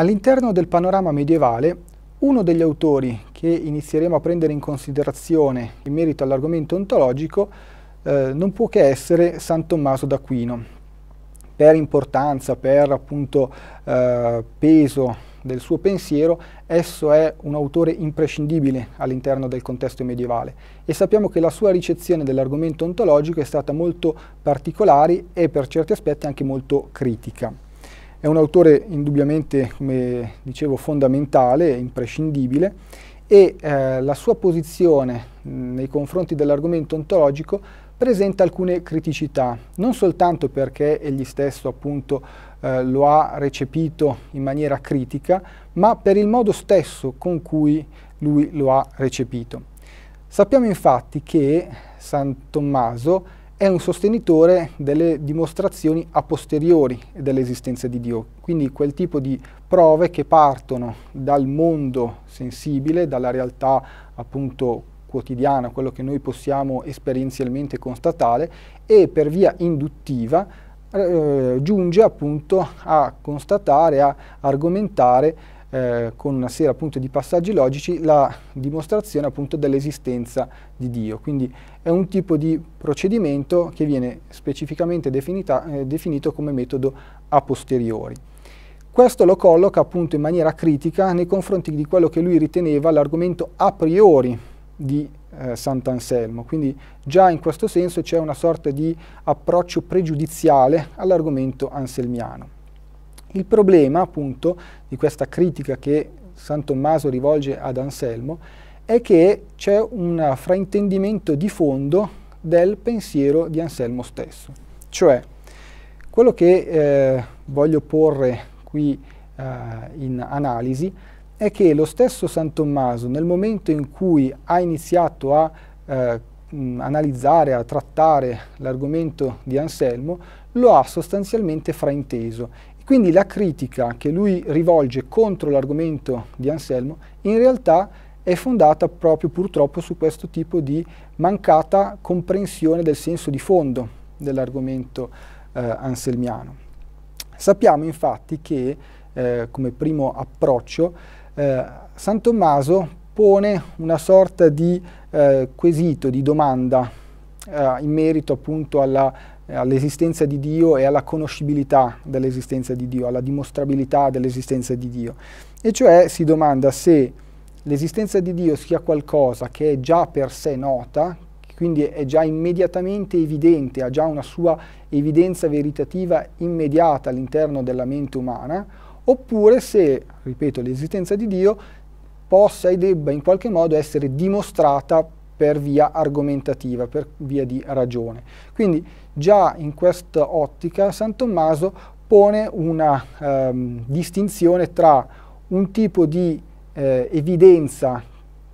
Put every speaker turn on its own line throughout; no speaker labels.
All'interno del panorama medievale, uno degli autori che inizieremo a prendere in considerazione in merito all'argomento ontologico eh, non può che essere San Tommaso d'Aquino. Per importanza, per appunto eh, peso del suo pensiero, esso è un autore imprescindibile all'interno del contesto medievale e sappiamo che la sua ricezione dell'argomento ontologico è stata molto particolare e per certi aspetti anche molto critica. È un autore indubbiamente, come dicevo, fondamentale, imprescindibile e eh, la sua posizione mh, nei confronti dell'argomento ontologico presenta alcune criticità, non soltanto perché egli stesso appunto eh, lo ha recepito in maniera critica, ma per il modo stesso con cui lui lo ha recepito. Sappiamo infatti che San Tommaso è un sostenitore delle dimostrazioni a posteriori dell'esistenza di Dio, quindi quel tipo di prove che partono dal mondo sensibile, dalla realtà appunto quotidiana, quello che noi possiamo esperienzialmente constatare e per via induttiva eh, giunge appunto a constatare, a argomentare eh, con una serie appunto di passaggi logici la dimostrazione appunto dell'esistenza di Dio. Quindi è un tipo di procedimento che viene specificamente definita, eh, definito come metodo a posteriori. Questo lo colloca appunto in maniera critica nei confronti di quello che lui riteneva l'argomento a priori di eh, Sant'Anselmo, quindi già in questo senso c'è una sorta di approccio pregiudiziale all'argomento anselmiano. Il problema appunto di questa critica che San Tommaso rivolge ad Anselmo è che c'è un fraintendimento di fondo del pensiero di Anselmo stesso. Cioè, quello che eh, voglio porre qui eh, in analisi è che lo stesso San Tommaso nel momento in cui ha iniziato a eh, analizzare, a trattare l'argomento di Anselmo, lo ha sostanzialmente frainteso quindi la critica che lui rivolge contro l'argomento di Anselmo in realtà è fondata proprio purtroppo su questo tipo di mancata comprensione del senso di fondo dell'argomento eh, anselmiano. Sappiamo infatti che, eh, come primo approccio, eh, San Tommaso pone una sorta di eh, quesito, di domanda eh, in merito appunto alla all'esistenza di Dio e alla conoscibilità dell'esistenza di Dio, alla dimostrabilità dell'esistenza di Dio. E cioè si domanda se l'esistenza di Dio sia qualcosa che è già per sé nota, quindi è già immediatamente evidente, ha già una sua evidenza veritativa immediata all'interno della mente umana, oppure se, ripeto, l'esistenza di Dio possa e debba in qualche modo essere dimostrata per via argomentativa, per via di ragione. Quindi Già in questa ottica San Tommaso pone una ehm, distinzione tra un tipo di eh, evidenza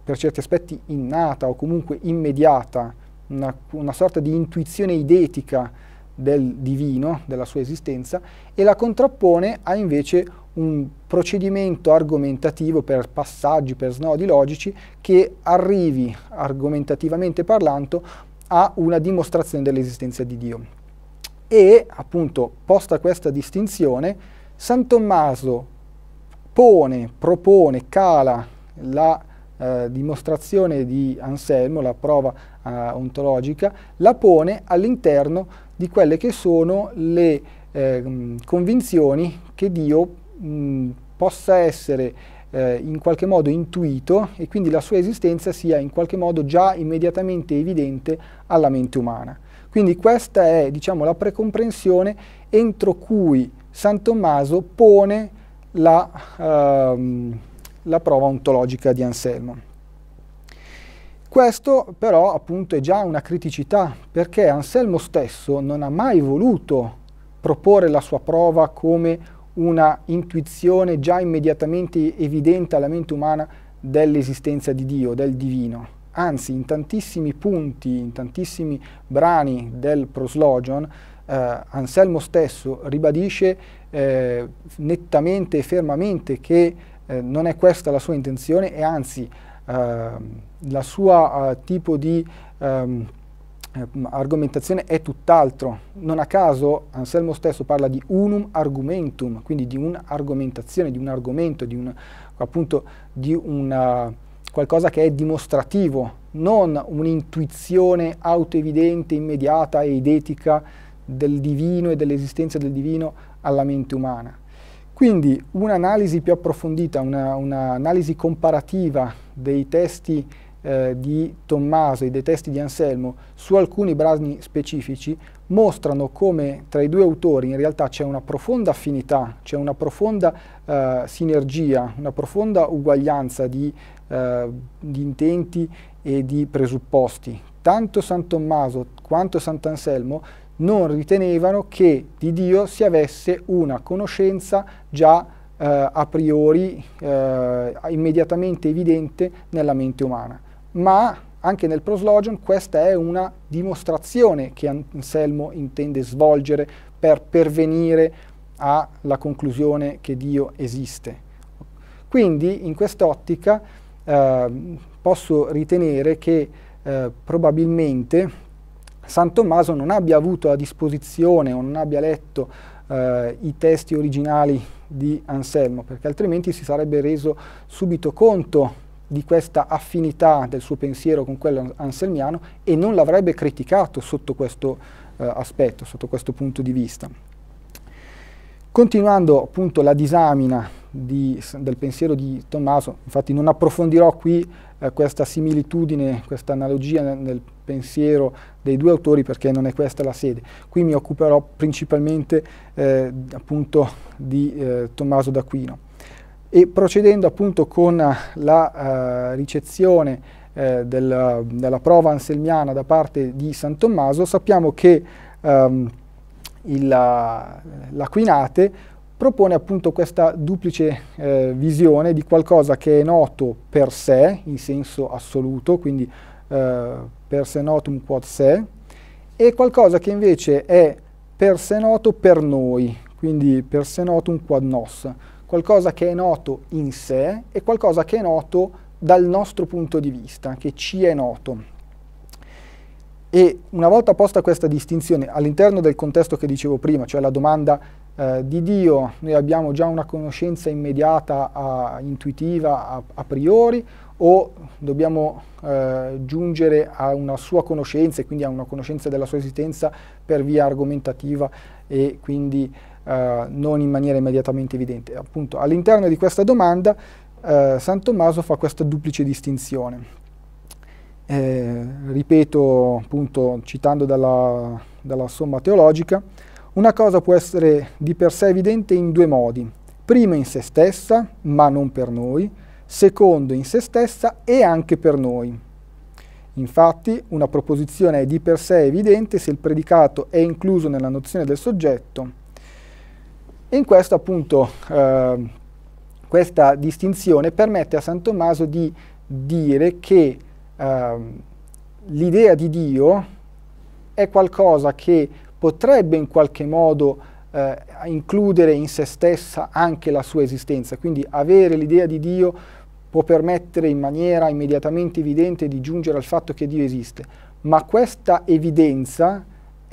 per certi aspetti innata o comunque immediata, una, una sorta di intuizione idetica del divino, della sua esistenza, e la contrappone a invece un procedimento argomentativo per passaggi, per snodi logici, che arrivi argomentativamente parlando a una dimostrazione dell'esistenza di Dio. E appunto, posta questa distinzione, San Tommaso pone, propone, cala la eh, dimostrazione di Anselmo, la prova eh, ontologica, la pone all'interno di quelle che sono le eh, convinzioni che Dio mh, possa essere eh, in qualche modo intuito e quindi la sua esistenza sia in qualche modo già immediatamente evidente alla mente umana. Quindi questa è diciamo, la precomprensione entro cui San Tommaso pone la, ehm, la prova ontologica di Anselmo. Questo però appunto è già una criticità perché Anselmo stesso non ha mai voluto proporre la sua prova come una intuizione già immediatamente evidente alla mente umana dell'esistenza di Dio, del divino. Anzi, in tantissimi punti, in tantissimi brani del proslogion, eh, Anselmo stesso ribadisce eh, nettamente e fermamente che eh, non è questa la sua intenzione e anzi ehm, la sua eh, tipo di... Ehm, Ehm, argomentazione è tutt'altro. Non a caso Anselmo stesso parla di unum argumentum, quindi di un'argomentazione, di un argomento, di un, appunto di una, qualcosa che è dimostrativo, non un'intuizione autoevidente, immediata e idetica del divino e dell'esistenza del divino alla mente umana. Quindi un'analisi più approfondita, un'analisi una comparativa dei testi eh, di Tommaso e dei testi di Anselmo su alcuni brani specifici mostrano come tra i due autori in realtà c'è una profonda affinità, c'è una profonda eh, sinergia, una profonda uguaglianza di, eh, di intenti e di presupposti. Tanto San Tommaso quanto Sant'Anselmo non ritenevano che di Dio si avesse una conoscenza già eh, a priori eh, immediatamente evidente nella mente umana ma anche nel proslogion questa è una dimostrazione che Anselmo intende svolgere per pervenire alla conclusione che Dio esiste. Quindi in quest'ottica eh, posso ritenere che eh, probabilmente San Tommaso non abbia avuto a disposizione o non abbia letto eh, i testi originali di Anselmo, perché altrimenti si sarebbe reso subito conto di questa affinità del suo pensiero con quello anselmiano e non l'avrebbe criticato sotto questo eh, aspetto, sotto questo punto di vista. Continuando appunto la disamina di, del pensiero di Tommaso, infatti non approfondirò qui eh, questa similitudine, questa analogia nel, nel, pensiero dei due autori perché non è questa la sede. Qui mi occuperò principalmente eh, appunto di eh, Tommaso d'Aquino e procedendo appunto con la eh, ricezione eh, del, della prova anselmiana da parte di San Tommaso, sappiamo che ehm, l'Aquinate la propone appunto questa duplice eh, visione di qualcosa che è noto per sé, in senso assoluto, quindi eh, per se notum quod se, e qualcosa che invece è per sé noto per noi, quindi per se notum quod nos qualcosa che è noto in sé e qualcosa che è noto dal nostro punto di vista, che ci è noto. E una volta posta questa distinzione all'interno del contesto che dicevo prima, cioè la domanda eh, di Dio, noi abbiamo già una conoscenza immediata, a, intuitiva, a, a, priori, o dobbiamo eh, giungere a una sua conoscenza e quindi a una conoscenza della sua esistenza per via argomentativa e quindi eh, non in maniera immediatamente evidente. Appunto, all'interno di questa domanda eh, San Tommaso fa questa duplice distinzione. Eh, ripeto, appunto, citando dalla, dalla Somma Teologica, una cosa può essere di per sé evidente in due modi. Prima in se stessa, ma non per noi, secondo in se stessa e anche per noi. Infatti, una proposizione è di per sé evidente se il predicato è incluso nella nozione del soggetto in questo appunto eh, questa distinzione permette a San Tommaso di dire che eh, l'idea di Dio è qualcosa che potrebbe in qualche modo eh, includere in se stessa anche la sua esistenza, quindi avere l'idea di Dio può permettere in maniera immediatamente evidente di giungere al fatto che Dio esiste, ma questa evidenza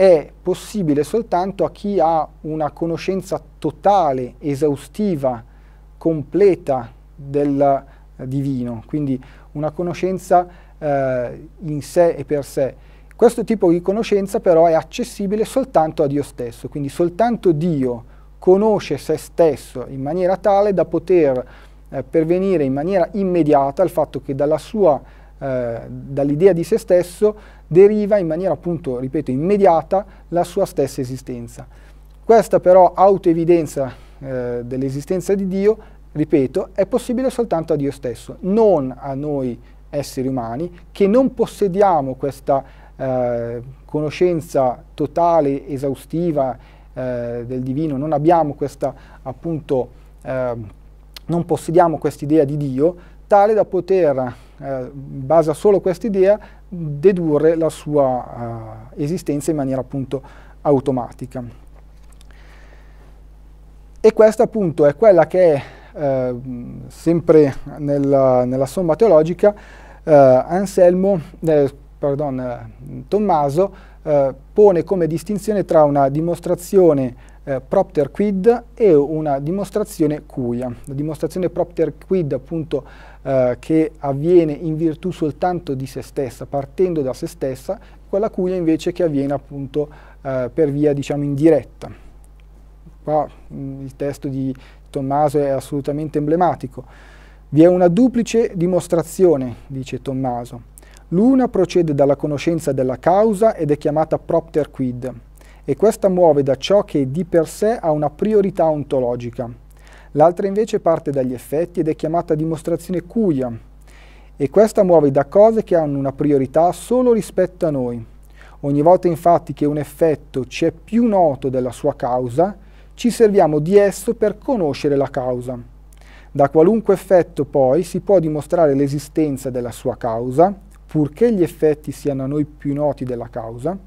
è possibile soltanto a chi ha una conoscenza totale, esaustiva, completa del eh, divino, quindi una conoscenza eh, in sé e per sé. Questo tipo di conoscenza però è accessibile soltanto a Dio stesso, quindi soltanto Dio conosce se stesso in maniera tale da poter eh, pervenire in maniera immediata al fatto che eh, dall'idea di se stesso deriva in maniera appunto, ripeto, immediata la sua stessa esistenza. Questa però autoevidenza eh, dell'esistenza di Dio, ripeto, è possibile soltanto a Dio stesso, non a noi esseri umani che non possediamo questa eh, conoscenza totale, esaustiva eh, del divino, non abbiamo questa appunto, eh, non possediamo questa idea di Dio, tale da poter eh, basa solo questa idea, dedurre la sua eh, esistenza in maniera appunto automatica. E questa appunto è quella che è eh, sempre nella, nella, somma teologica eh, Anselmo, eh, pardon, Tommaso pone come distinzione tra una dimostrazione eh, propter quid e una dimostrazione cuia. La dimostrazione propter quid appunto eh, che avviene in virtù soltanto di se stessa, partendo da se stessa, quella cuia invece che avviene appunto eh, per via diciamo indiretta. Qua mh, mm, il testo di Tommaso è assolutamente emblematico. Vi è una duplice dimostrazione, dice Tommaso. L'una procede dalla conoscenza della causa ed è chiamata propter quid, e questa muove da ciò che di per sé ha una priorità ontologica. L'altra invece parte dagli effetti ed è chiamata dimostrazione cuia e questa muove da cose che hanno una priorità solo rispetto a noi. Ogni volta infatti che un effetto ci è più noto della sua causa, ci serviamo di esso per conoscere la causa. Da qualunque effetto poi si può dimostrare l'esistenza della sua causa, purché gli effetti siano a noi più noti della causa,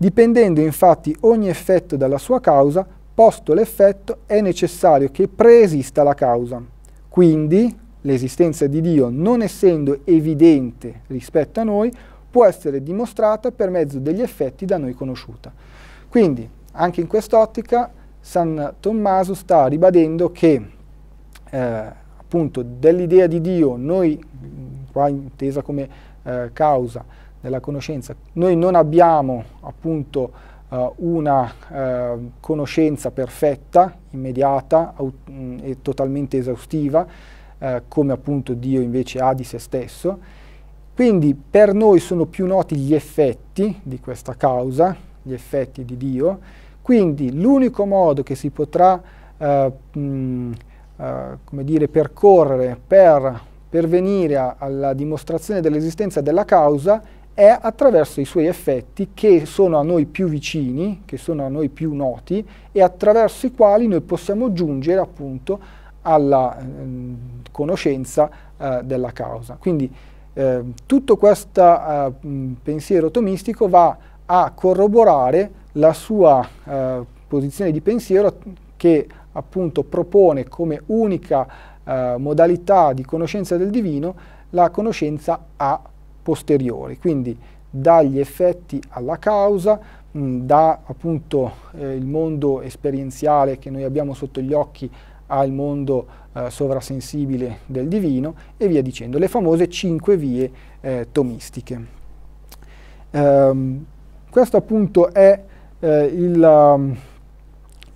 Dipendendo infatti ogni effetto dalla sua causa, posto l'effetto è necessario che preesista la causa. Quindi l'esistenza di Dio, non essendo evidente rispetto a noi, può essere dimostrata per mezzo degli effetti da noi conosciuta. Quindi, anche in quest'ottica, San Tommaso sta ribadendo che eh, appunto dell'idea di Dio, noi, qua intesa come eh, causa, della conoscenza. Noi non abbiamo appunto eh, una eh, conoscenza perfetta, immediata mh, mm, e totalmente esaustiva, eh, come appunto Dio invece ha di se stesso. Quindi per noi sono più noti gli effetti di questa causa, gli effetti di Dio. Quindi l'unico modo che si potrà mh, eh, mm, eh, come dire, percorrere per pervenire alla dimostrazione dell'esistenza della causa è è attraverso i suoi effetti che sono a noi più vicini, che sono a noi più noti e attraverso i quali noi possiamo giungere appunto alla eh, conoscenza eh, della causa. Quindi eh, tutto questo ehm, pensiero tomistico va a corroborare la sua eh, posizione di pensiero che appunto propone come unica eh, modalità di conoscenza del divino la conoscenza a posteriori, quindi dagli effetti alla causa, mh, da appunto eh, il mondo esperienziale che noi abbiamo sotto gli occhi al mondo eh, sovrasensibile del divino e via dicendo, le famose cinque vie eh, tomistiche. Um, questo appunto è eh, ehm,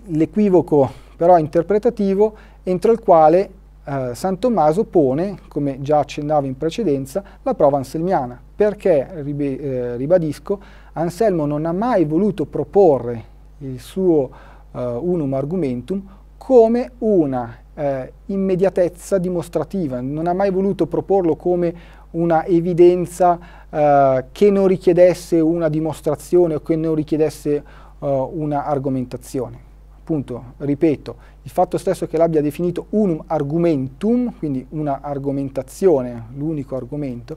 l'equivoco però interpretativo entro il quale eh, San Tommaso pone, come già accennavo in precedenza, la prova anselmiana, perché, ribe, eh, ribadisco, Anselmo non ha mai voluto proporre il suo eh, unum argumentum come una eh, immediatezza dimostrativa, non ha mai voluto proporlo come una evidenza eh, che non richiedesse una dimostrazione o che non richiedesse eh, una argomentazione appunto, ripeto, il fatto stesso che l'abbia definito unum argumentum, quindi una argomentazione, l'unico argomento,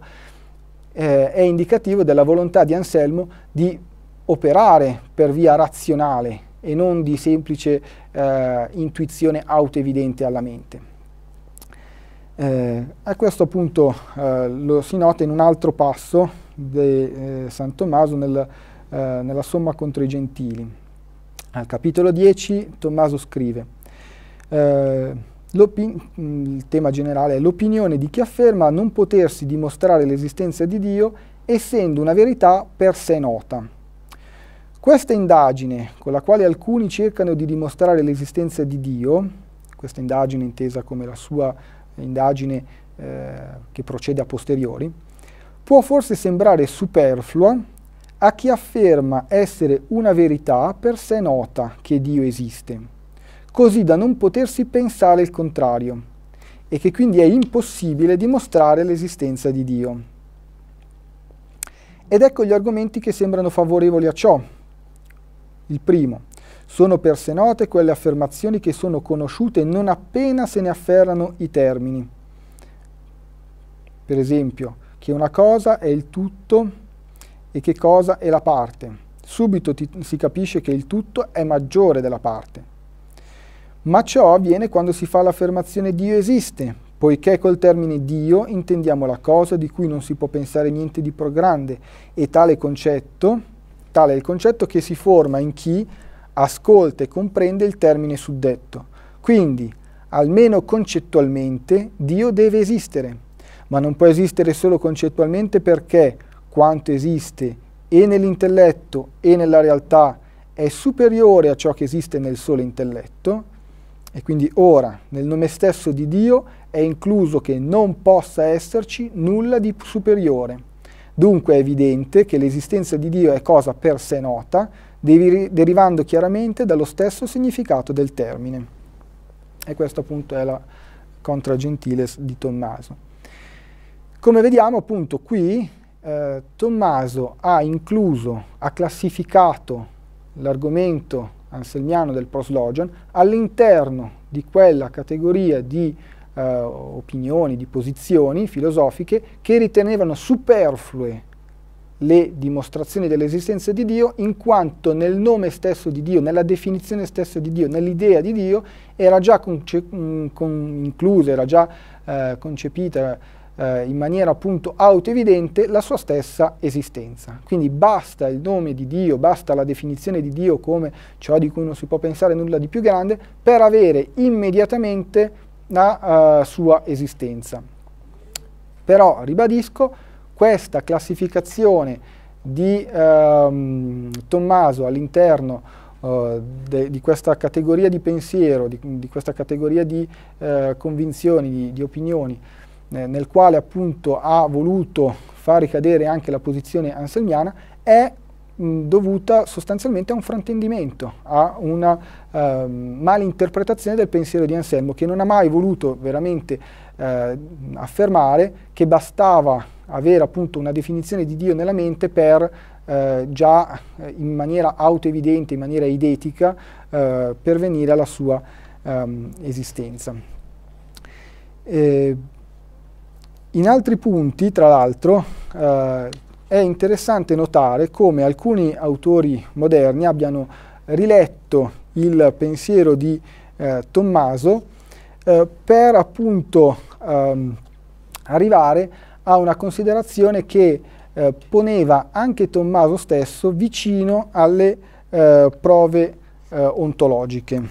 eh, è indicativo della volontà di Anselmo di operare per via razionale e non di semplice eh, intuizione autoevidente alla mente. Eh, a questo punto eh, lo si nota in un altro passo di eh, San Tommaso nel, eh, nella Somma contro i Gentili. Al capitolo 10 Tommaso scrive, eh, mm, il tema generale è l'opinione di chi afferma non potersi dimostrare l'esistenza di Dio essendo una verità per sé nota. Questa indagine con la quale alcuni cercano di dimostrare l'esistenza di Dio, questa indagine intesa come la sua indagine eh, che procede a posteriori, può forse sembrare superflua a chi afferma essere una verità per sé nota che Dio esiste, così da non potersi pensare il contrario, e che quindi è impossibile dimostrare l'esistenza di Dio. Ed ecco gli argomenti che sembrano favorevoli a ciò. Il primo, sono per sé note quelle affermazioni che sono conosciute non appena se ne afferrano i termini. Per esempio, che una cosa è il tutto e che cosa è la parte. Subito ti, si capisce che il tutto è maggiore della parte. Ma ciò avviene quando si fa l'affermazione Dio esiste, poiché col termine Dio intendiamo la cosa di cui non si può pensare niente di grande e tale concetto, tale è il concetto che si forma in chi ascolta e comprende il termine suddetto. Quindi, almeno concettualmente, Dio deve esistere, ma non può esistere solo concettualmente perché quanto esiste e nell'intelletto e nella realtà è superiore a ciò che esiste nel solo intelletto, e quindi ora, nel nome stesso di Dio, è incluso che non possa esserci nulla di superiore. Dunque è evidente che l'esistenza di Dio è cosa per sé nota, derivando chiaramente dallo stesso significato del termine. E questo appunto è la Contra Gentiles di Tommaso. Come vediamo appunto qui eh, Tommaso ha incluso, ha classificato l'argomento anselmiano del proslogion all'interno di quella categoria di eh, opinioni, di posizioni filosofiche che ritenevano superflue le dimostrazioni dell'esistenza di Dio in quanto nel nome stesso di Dio, nella definizione stessa di Dio, nell'idea di Dio era già mm, con, inclusa, era già eh, concepita eh, in maniera appunto autoevidente la sua stessa esistenza. Quindi basta il nome di Dio, basta la definizione di Dio come ciò di cui non si può pensare nulla di più grande per avere immediatamente la uh, sua esistenza. Però, ribadisco, questa classificazione di um, Tommaso all'interno uh, de, di questa categoria di pensiero, di, di questa categoria di uh, convinzioni, di, di opinioni, eh, nel quale appunto ha voluto far ricadere anche la posizione anselmiana, è dovuta sostanzialmente a un fraintendimento, a una eh, malinterpretazione del pensiero di Anselmo, che non ha mai voluto veramente eh, affermare che bastava avere appunto una definizione di Dio nella mente per eh, già eh, in maniera autoevidente, in maniera idetica, eh, pervenire alla sua ehm, esistenza. Eh, in altri punti, tra l'altro, eh, è interessante notare come alcuni autori moderni abbiano riletto il pensiero di eh, Tommaso eh, per appunto ehm, arrivare a una considerazione che eh, poneva anche Tommaso stesso vicino alle eh, prove eh, ontologiche.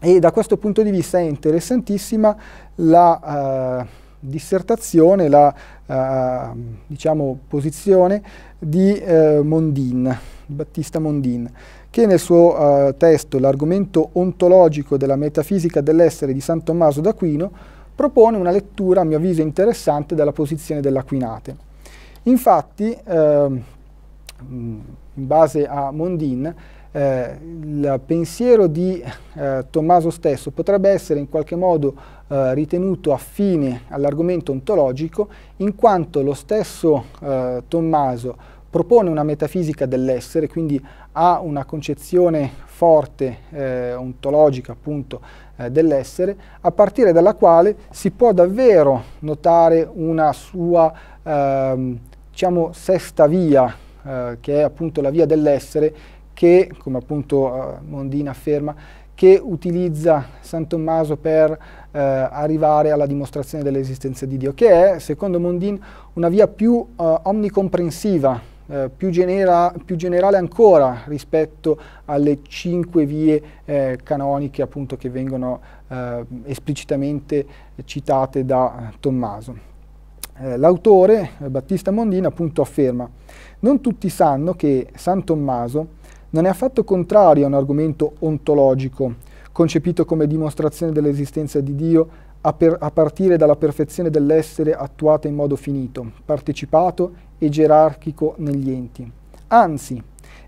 E da questo punto di vista è interessantissima la dissertazione la uh, diciamo, posizione di uh, Mondin, Battista Mondin, che nel suo uh, testo L'argomento ontologico della metafisica dell'essere di San Tommaso d'Aquino propone una lettura, a mio avviso, interessante della posizione dell'Aquinate. Infatti, ehm, in base a Mondin, eh, il pensiero di eh, Tommaso stesso potrebbe essere in qualche modo eh, ritenuto affine all'argomento ontologico in quanto lo stesso eh, Tommaso propone una metafisica dell'essere, quindi ha una concezione forte eh, ontologica appunto eh, dell'essere, a partire dalla quale si può davvero notare una sua ehm, diciamo sesta via che è appunto la via dell'essere che, come appunto eh, Mondina afferma, che utilizza San Tommaso per eh, arrivare alla dimostrazione dell'esistenza di Dio, che è, secondo Mondin, una via più eh, omnicomprensiva, eh, più, genera più, generale ancora rispetto alle cinque vie eh, canoniche appunto, che vengono eh, esplicitamente citate da Tommaso. L'autore, Battista Mondin, appunto afferma «Non tutti sanno che San Tommaso non è affatto contrario a un argomento ontologico, concepito come dimostrazione dell'esistenza di Dio a, per, a partire dalla perfezione dell'essere attuata in modo finito, partecipato e gerarchico negli enti. Anzi,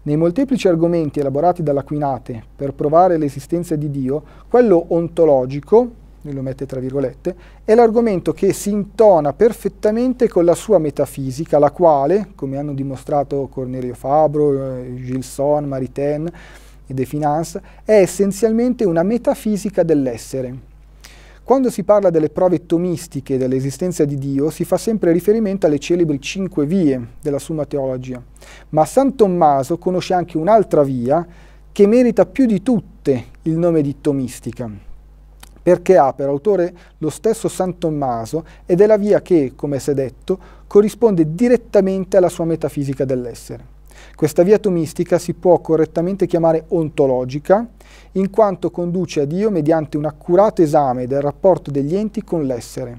nei molteplici argomenti elaborati dall'Aquinate per provare l'esistenza di Dio, quello ontologico lui lo mette tra virgolette, è l'argomento che si intona perfettamente con la sua metafisica, la quale, come hanno dimostrato Cornelio Fabro, eh, Gilson, Maritain e De Finance, è essenzialmente una metafisica dell'essere. Quando si parla delle prove tomistiche dell'esistenza di Dio, si fa sempre riferimento alle celebri cinque vie della Summa Teologia, ma San Tommaso conosce anche un'altra via che merita più di tutte il nome di tomistica perché ha per autore lo stesso San Tommaso ed è la via che, come si è detto, corrisponde direttamente alla sua metafisica dell'essere. Questa via tomistica si può correttamente chiamare ontologica, in quanto conduce a Dio mediante un accurato esame del rapporto degli enti con l'essere.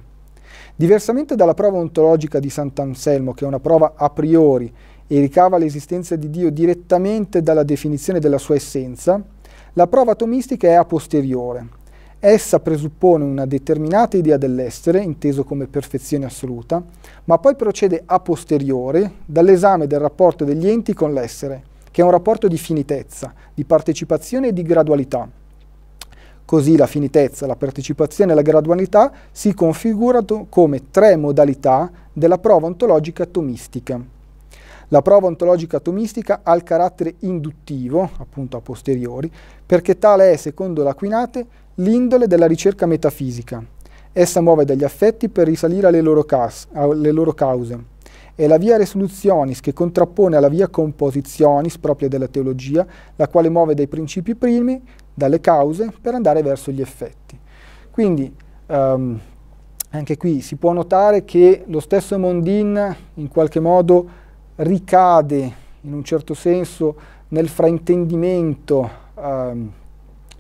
Diversamente dalla prova ontologica di Sant'Anselmo, che è una prova a priori e ricava l'esistenza di Dio direttamente dalla definizione della sua essenza, la prova tomistica è a posteriore, Essa presuppone una determinata idea dell'essere, inteso come perfezione assoluta, ma poi procede a posteriori dall'esame del rapporto degli enti con l'essere, che è un rapporto di finitezza, di partecipazione e di gradualità. Così la finitezza, la partecipazione e la gradualità si configurano come tre modalità della prova ontologica atomistica. La prova ontologica atomistica ha il carattere induttivo, appunto a posteriori, perché tale è, secondo l'Aquinate, l'indole della ricerca metafisica. Essa muove dagli affetti per risalire alle loro, cas- alle loro cause. È la via resolutionis che contrappone alla via compositionis propria della teologia, la quale muove dai principi primi, dalle cause, per andare verso gli effetti. Quindi, um, anche qui si può notare che lo stesso Mondin in qualche modo ricade in un certo senso nel fraintendimento um,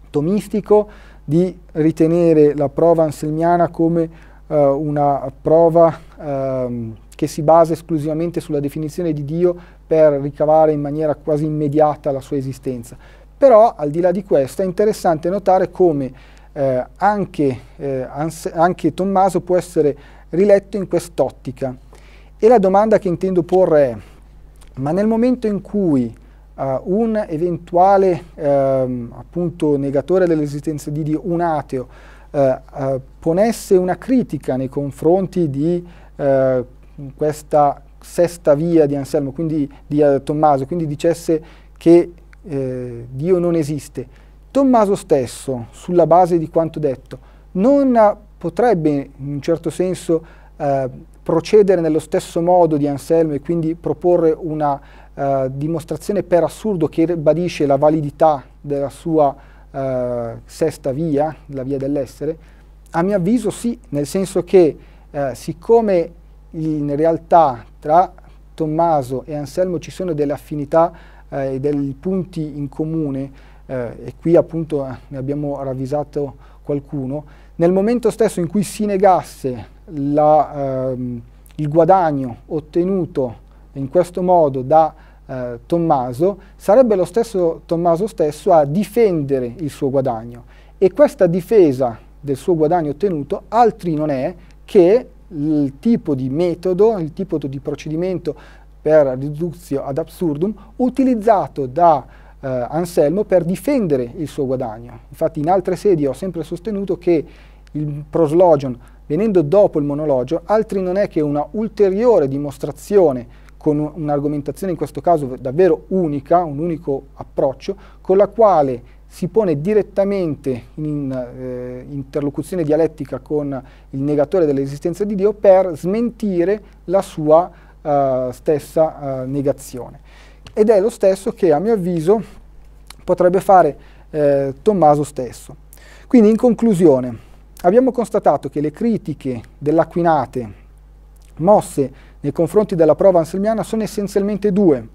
tomistico di ritenere la prova anselmiana come eh, una prova ehm, che si basa esclusivamente sulla definizione di Dio per ricavare in maniera quasi immediata la sua esistenza. Però, al di là di questo, è interessante notare come eh, anche, eh, anche, Tommaso può essere riletto in quest'ottica. E la domanda che intendo porre è, ma nel momento in cui uh, un eventuale ehm, appunto negatore dell'esistenza di Dio, un ateo, eh, eh, ponesse una critica nei confronti di eh, questa sesta via di Anselmo, quindi di eh, Tommaso, quindi dicesse che eh, Dio non esiste. Tommaso stesso, sulla base di quanto detto, non potrebbe in un certo senso procedere nello stesso modo di Anselmo e quindi proporre una eh, dimostrazione per assurdo che ribadisce la validità della sua eh, sesta via, la via dell'essere? A mio avviso sì, nel senso che eh, siccome in realtà tra Tommaso e Anselmo ci sono delle affinità eh, e dei punti in comune, eh, e qui appunto ne abbiamo ravvisato qualcuno, nel momento stesso in cui si negasse la, ehm, il guadagno ottenuto in questo modo da eh, Tommaso, sarebbe lo stesso Tommaso stesso a difendere il suo guadagno e questa difesa del suo guadagno ottenuto altri non è che il tipo di metodo, il tipo di procedimento per riduzio ad absurdum utilizzato da eh, Anselmo per difendere il suo guadagno. Infatti in altre sedi ho sempre sostenuto che il proslogion venendo dopo il monologio altri non è che una ulteriore dimostrazione con un'argomentazione in questo caso davvero unica, un unico approccio, con la quale si pone direttamente in eh, interlocuzione dialettica con il negatore dell'esistenza di Dio per smentire la sua eh, stessa eh, negazione. Ed è lo stesso che a mio avviso potrebbe fare eh, Tommaso stesso. Quindi in conclusione abbiamo constatato che le critiche dell'Aquinate mosse nei confronti della prova anselmiana sono essenzialmente due.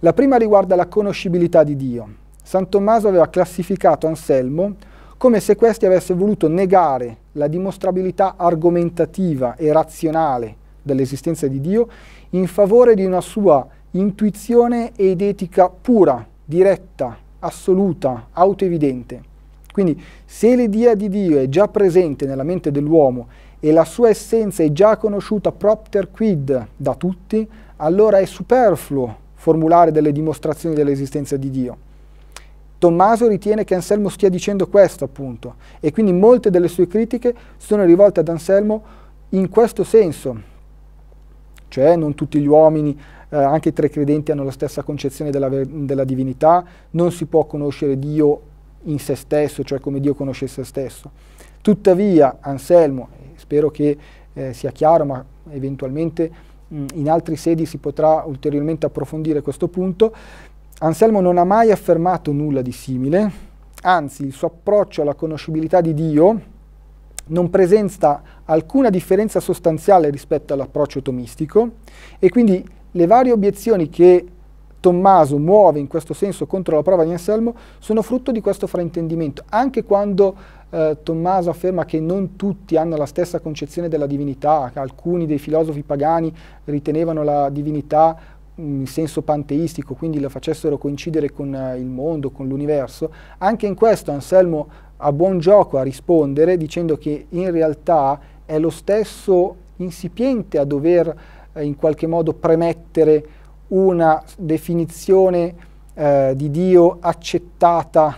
La prima riguarda la conoscibilità di Dio. San Tommaso aveva classificato Anselmo come se questi avesse voluto negare la dimostrabilità argomentativa e razionale dell'esistenza di Dio in favore di una sua intuizione ed etica pura, diretta, assoluta, autoevidente. Quindi se l'idea di Dio è già presente nella mente dell'uomo e la sua essenza è già conosciuta propter quid da tutti, allora è superfluo formulare delle dimostrazioni dell'esistenza di Dio. Tommaso ritiene che Anselmo stia dicendo questo appunto e quindi molte delle sue critiche sono rivolte ad Anselmo in questo senso, cioè non tutti gli uomini, eh, anche i tre credenti hanno la stessa concezione della, della divinità, non si può conoscere Dio in se stesso, cioè come Dio conosce se stesso. Tuttavia Anselmo Spero che eh, sia chiaro, ma eventualmente mh, mm, in altri sedi si potrà ulteriormente approfondire questo punto. Anselmo non ha mai affermato nulla di simile, anzi il suo approccio alla conoscibilità di Dio non presenta alcuna differenza sostanziale rispetto all'approccio tomistico e quindi le varie obiezioni che Tommaso muove in questo senso contro la prova di Anselmo sono frutto di questo fraintendimento. Anche quando eh, Tommaso afferma che non tutti hanno la stessa concezione della divinità, che alcuni dei filosofi pagani ritenevano la divinità mm, in senso panteistico, quindi la facessero coincidere con eh, il mondo, con l'universo, anche in questo Anselmo ha buon gioco a rispondere dicendo che in realtà è lo stesso insipiente a dover eh, in qualche modo premettere una definizione eh, di Dio accettata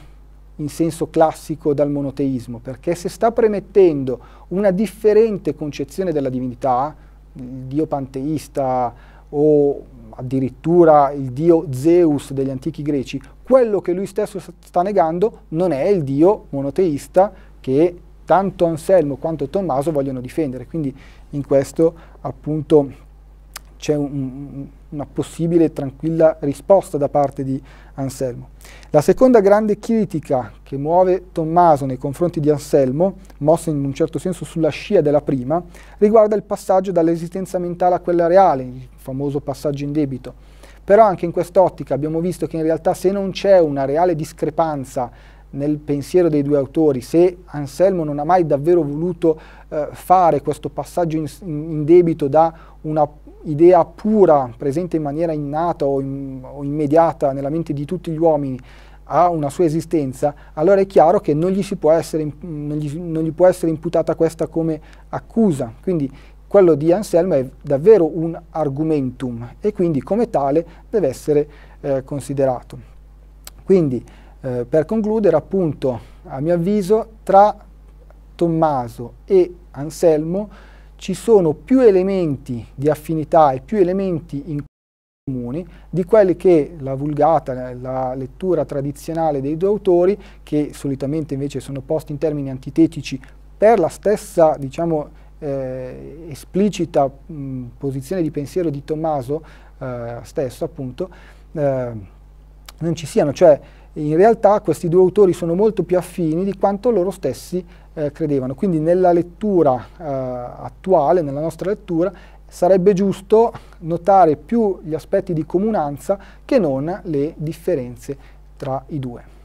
in senso classico dal monoteismo, perché se sta premettendo una differente concezione della divinità, il Dio panteista o addirittura il Dio Zeus degli antichi greci, quello che lui stesso sta negando non è il Dio monoteista che tanto Anselmo quanto Tommaso vogliono difendere. Quindi in questo appunto c'è un, un una possibile tranquilla risposta da parte di Anselmo. La seconda grande critica che muove Tommaso nei confronti di Anselmo, mossa in un certo senso sulla scia della prima, riguarda il passaggio dall'esistenza mentale a quella reale, il famoso passaggio in debito. Però anche in quest'ottica abbiamo visto che in realtà se non c'è una reale discrepanza nel pensiero dei due autori, se Anselmo non ha mai davvero voluto eh, fare questo passaggio in, in debito da una idea pura, presente in maniera innata o, in, o immediata nella mente di tutti gli uomini, ha una sua esistenza, allora è chiaro che non gli, essere, non, gli, non gli, può essere imputata questa come accusa. Quindi quello di Anselmo è davvero un argumentum e quindi come tale deve essere eh, considerato. Quindi eh, per concludere appunto, a mio avviso, tra Tommaso e Anselmo ci sono più elementi di affinità e più elementi in comuni di quelli che la vulgata, la lettura tradizionale dei due autori, che solitamente invece sono posti in termini antitetici per la stessa, diciamo, eh, esplicita mh, posizione di pensiero di Tommaso eh, stesso, appunto, eh, non ci siano. Cioè, in realtà questi due autori sono molto più affini di quanto loro stessi eh, credevano. Quindi nella lettura eh, attuale, nella nostra lettura, sarebbe giusto notare più gli aspetti di comunanza che non le differenze tra i due.